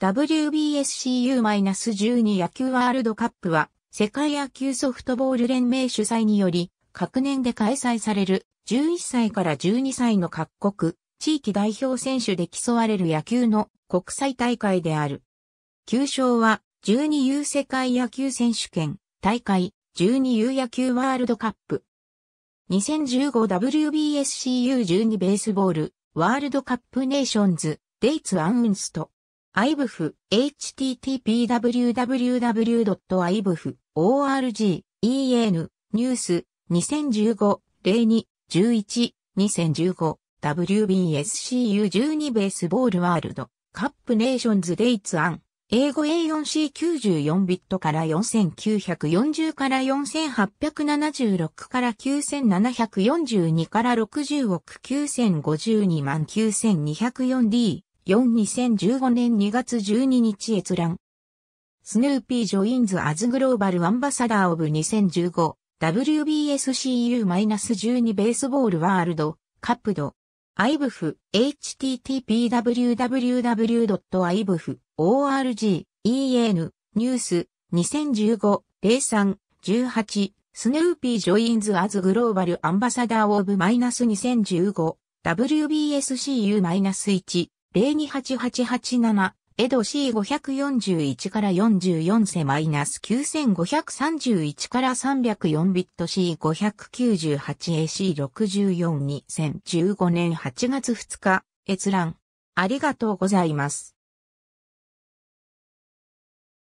WBSCU-12 野球ワールドカップは、世界野球ソフトボール連盟主催により、各年で開催される11歳から12歳の各国、地域代表選手で競われる野球の国際大会である。旧賞は 12U 世界野球選手権大会 12U 野球ワールドカップ。2015WBSCU12 ベースボールワールドカップネーションズデイツアンウンスト。IBF u、http://www.ibf.org u、en、ニュース、2015、02、11、2015、WBSCU12 ベースボールワールド、カップネーションズデイツアン、英語 A4C94 ビットから4940から4876から9742から60億9052万 9204D。42015年2月12日閲覧。スヌーピージョインズアズグローバルアンバサダーオブ 2015WBSCU-12 ベースボールワールドカップド。アイブフ http://www.ibf.org/en ニュース2015-03-18スヌーピージョインズアズグローバルアンバサダーオブ -2015WBSCU-1 028887、エド C541 から44世マイナス9531から304ビット C598AC64 2015年8月2日、閲覧。ありがとうございます。